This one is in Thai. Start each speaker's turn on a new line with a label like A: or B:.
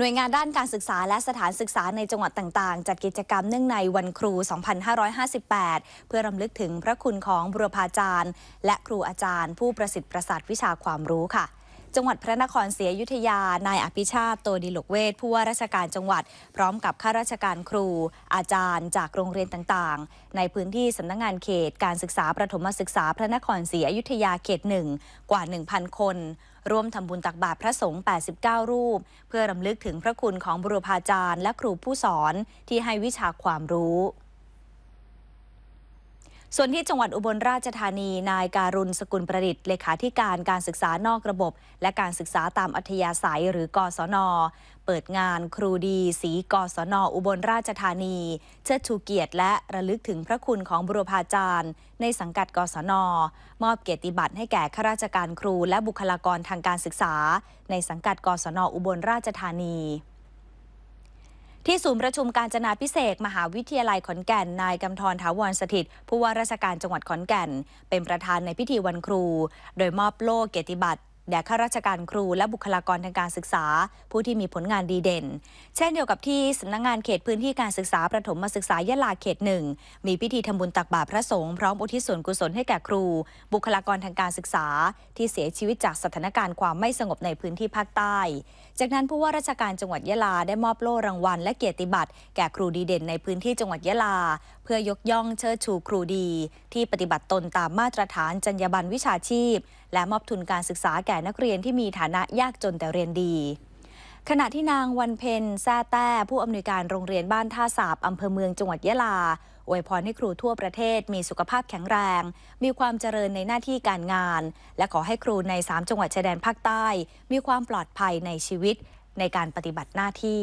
A: หน่วยงานด้านการศึกษาและสถานศึกษาในจังหวัดต่างๆ จัดกิจกรรมเนื่องในวันครู 2558 เพื่อรำลึกถึงพระคุณของบุรพาจารย์ และครูอาจารย์ผู้ประสิทธิ์ประสาทวิชาความรู้ค่ะจังหวัดพระนครศรีอยุธยา นายอภิชาติโตดิลกเวทผู้ว่าราชการจังหวัดพร้อมกับข้าราชการครูอาจารย์ จากโรงเรียนต่างๆ ในพื้นที่สำนักงงานเขตการศึกษา ประถมศึกษาพระนครศรีอยุธยาเขตหนึ่งกว่า 1,000 คน ร่วมทำบุญตักบาตรพระสงฆ์89 รูป เพื่อรำลึกถึงพระคุณของบุรพาจารย์และครูผู้สอนที่ให้วิชาความรู้ส่วนที่จังหวัดอุบลราชธานี นายการุณสกุลประดิษฐ์เลขาธิการการศึกษานอกระบบและการศึกษาตามอัธยาศัยหรือกศน เปิดงานครูดี สีกศนอุบลราชธานี เชิดชูเกียรติและระลึกถึงพระคุณของบุรพาจารย์ในสังกัดกศนมอบเกียรติบัตรให้แก่ข้าราชการครูและบุคลากรทางการศึกษา ในสังกัดกศนอุบลราชธานีที่ศูนย์ประชุมการจนาพิเศษมหาวิทยาลัยขอนแก่น นายกำธรถาวรสถิต ผู้ว่าราชการจังหวัดขอนแก่น เป็นประธานในพิธีวันครู โดยมอบโล่เกียรติบัตรแด่ข้าราชการครูและบุคลากรทางการศึกษา ผู้ที่มีผลงานดีเด่น เช่นเดียวกับที่สำนักงงานเขตพื้นที่การศึกษาประถมศึกษายะลาเขตหนึ่ง มีพิธีทำบุญตักบาตรพระสงฆ์พร้อมอุทิศส่วนกุศลให้แก่ครู บุคลากรทางการศึกษาที่เสียชีวิตจากสถานการณ์ความไม่สงบในพื้นที่ภาคใต้ จากนั้นผู้ว่าราชการจังหวัดยะลาได้มอบโล่รางวัล และเกียรติบัตรแก่ครูดีเด่น ในพื้นที่จังหวัดยะลาพื่อยกย่องเชิดชูครูดี ที่ปฏิบัติตนตามมาตรฐานจรรยาบรรณวิชาชีพ และมอบทุนการศึกษาแก่นักเรียนที่มีฐานะยากจนแต่เรียนดี ขณะที่นางวันเพ็ญแซ่แต้ผู้อำนวยการโรงเรียนบ้านท่าสาบอำเภอเมืองจังหวัดยะลา อวยพรให้ครูทั่วประเทศมีสุขภาพแข็งแรง มีความเจริญในหน้าที่การงาน และขอให้ครูใน 3 จังหวัดชายแดนภาคใต้ มีความปลอดภัยในชีวิตในการปฏิบัติหน้าที่